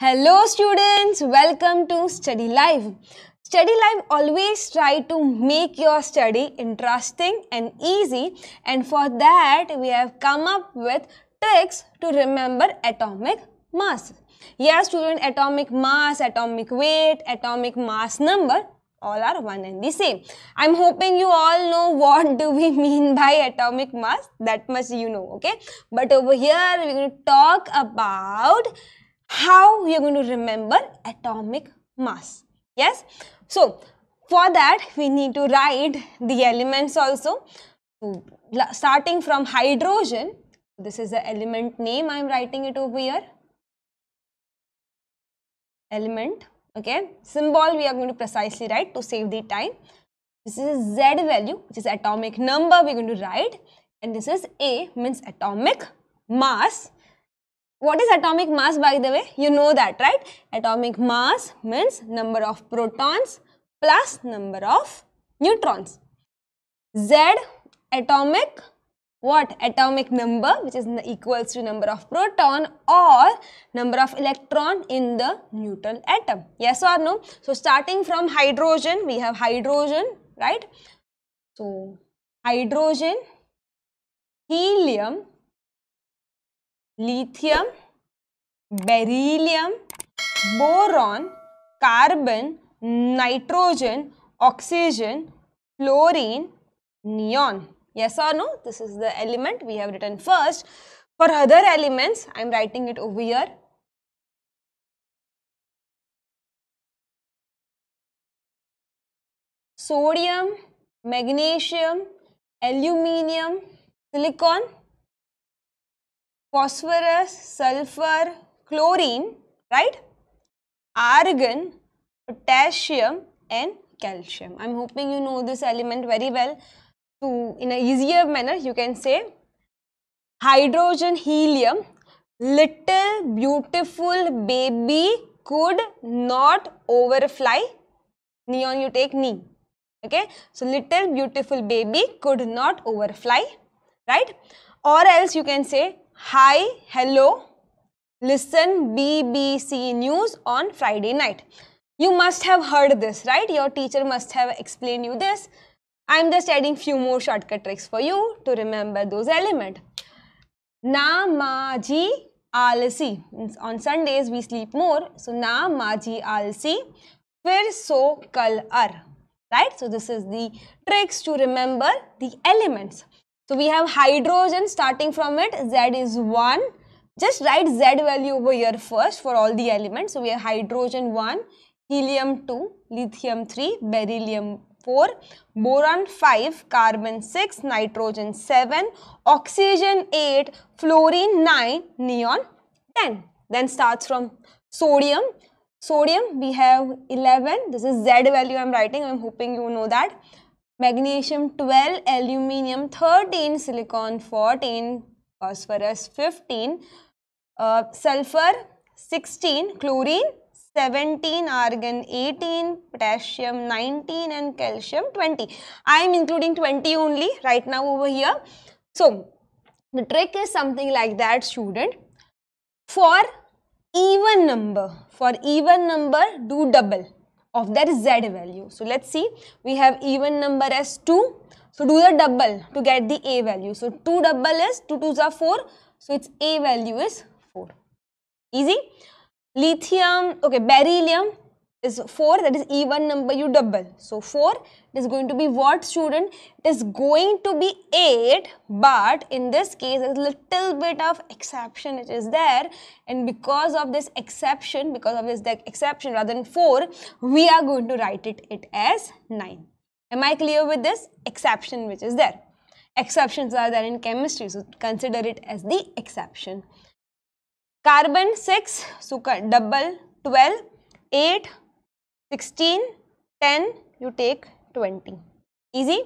Hello students, welcome to Study Live. Study Live always try to make your study interesting and easy and for that we have come up with tricks to remember atomic mass. Yes, student atomic mass, atomic weight, atomic mass number all are one and the same. I'm hoping you all know what do we mean by atomic mass, that much you know, okay? But over here, we're going to talk about how you're going to remember atomic mass, yes? So, for that, we need to write the elements also. Starting from hydrogen, this is the element name, I'm writing it over here. Element okay symbol we are going to precisely write to save the time this is z value which is atomic number we're going to write and this is a means atomic mass what is atomic mass by the way you know that right atomic mass means number of protons plus number of neutrons z atomic what atomic number which is equals to number of proton or number of electron in the neutral atom. Yes or no? So starting from hydrogen, we have hydrogen, right? So hydrogen, helium, lithium, beryllium, boron, carbon, nitrogen, oxygen, fluorine, neon. Yes or no? This is the element we have written first. For other elements, I am writing it over here. Sodium, magnesium, aluminium, silicon, phosphorus, sulfur, chlorine, right? Argon, potassium and calcium. I'm hoping you know this element very well in an easier manner you can say hydrogen helium little beautiful baby could not overfly neon you take knee okay so little beautiful baby could not overfly right or else you can say hi hello listen bbc news on friday night you must have heard this right your teacher must have explained you this I'm just adding few more shortcut tricks for you to remember those elements. Namaji alsi. On Sundays we sleep more. So Na namaji alsi. Fir so kal ar. Right? So this is the tricks to remember the elements. So we have hydrogen starting from it. Z is 1. Just write Z value over here first for all the elements. So we have hydrogen 1, helium 2, lithium 3, beryllium 4, boron 5, carbon 6, nitrogen 7, oxygen 8, fluorine 9, neon 10. Then starts from sodium. Sodium we have 11, this is Z value I am writing, I am hoping you know that. Magnesium 12, aluminium 13, silicon 14, phosphorus 15, uh, sulfur 16, chlorine 17 argon, 18 potassium, 19 and calcium 20. I am including 20 only right now over here. So, the trick is something like that student. For even number, for even number do double of that z value. So, let's see we have even number as 2. So, do the double to get the a value. So, 2 double is 2 2s are 4. So, its a value is 4. Easy lithium, okay, beryllium is 4, that is even number you double. So 4 is going to be what student? It is going to be 8, but in this case, a little bit of exception it is there. And because of this exception, because of this exception rather than 4, we are going to write it, it as 9. Am I clear with this? Exception which is there. Exceptions are there in chemistry, so consider it as the exception carbon 6 so double 12 8 16 10 you take 20 easy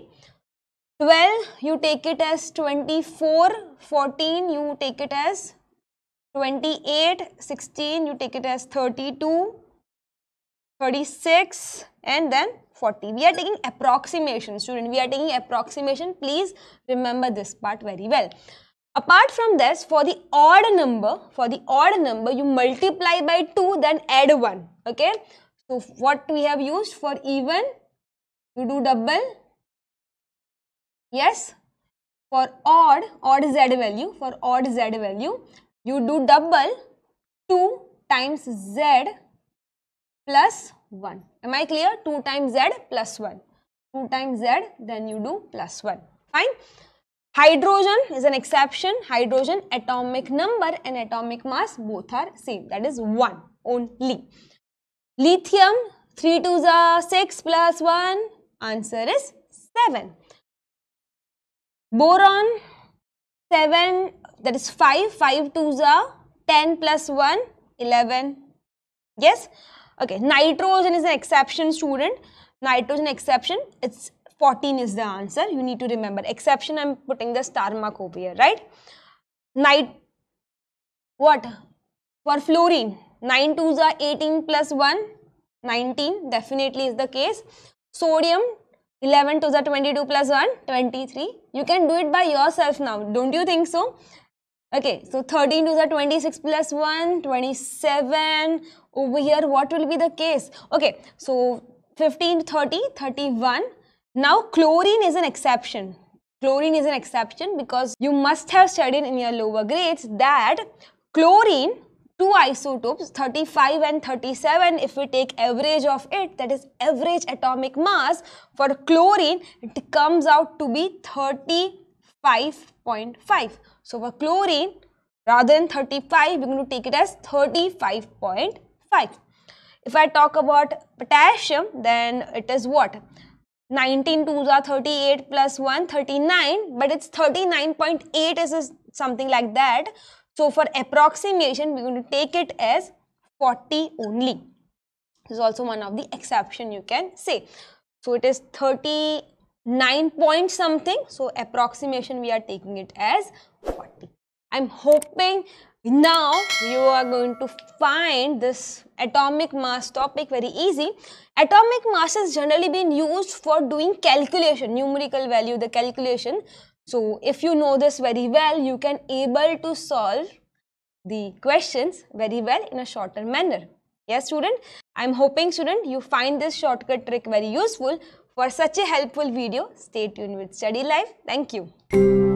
12 you take it as 24 14 you take it as 28 16 you take it as 32 36 and then 40 we are taking approximation student we are taking approximation please remember this part very well Apart from this, for the odd number, for the odd number, you multiply by 2, then add 1. Okay. So, what we have used for even, you do double. Yes. For odd, odd z value, for odd z value, you do double 2 times z plus 1. Am I clear? 2 times z plus 1. 2 times z, then you do plus 1. Fine. Hydrogen is an exception. Hydrogen atomic number and atomic mass both are same. That is 1 only. Lithium 3 2 are 6 plus 1. Answer is 7. Boron 7 that is 5. 5 2 are 10 plus 1 11. Yes. Okay. Nitrogen is an exception student. Nitrogen exception. It's 14 is the answer. You need to remember. Exception, I'm putting the star mark over here, right? Night, what? For fluorine, 9 2s are 18 plus 1, 19 definitely is the case. Sodium, 11 2s are 22 plus 1, 23. You can do it by yourself now, don't you think so? Okay, so 13 2s are 26 plus 1, 27. Over here, what will be the case? Okay, so 15, 30, 31. Now, chlorine is an exception. Chlorine is an exception because you must have studied in your lower grades that chlorine, two isotopes 35 and 37, if we take average of it, that is average atomic mass, for chlorine, it comes out to be 35.5. So, for chlorine, rather than 35, we're going to take it as 35.5. If I talk about potassium, then it is what? 19 to are 38 plus 1, 39, but it's 39.8 is something like that. So for approximation, we're going to take it as 40 only. This is also one of the exception you can say. So it is 39 point something. So approximation we are taking it as 40. I'm hoping now you are going to find this atomic mass topic very easy. Atomic mass has generally been used for doing calculation, numerical value, the calculation. So if you know this very well, you can able to solve the questions very well in a shorter manner. Yes student, I am hoping student you find this shortcut trick very useful. For such a helpful video, stay tuned with Study Life. Thank you.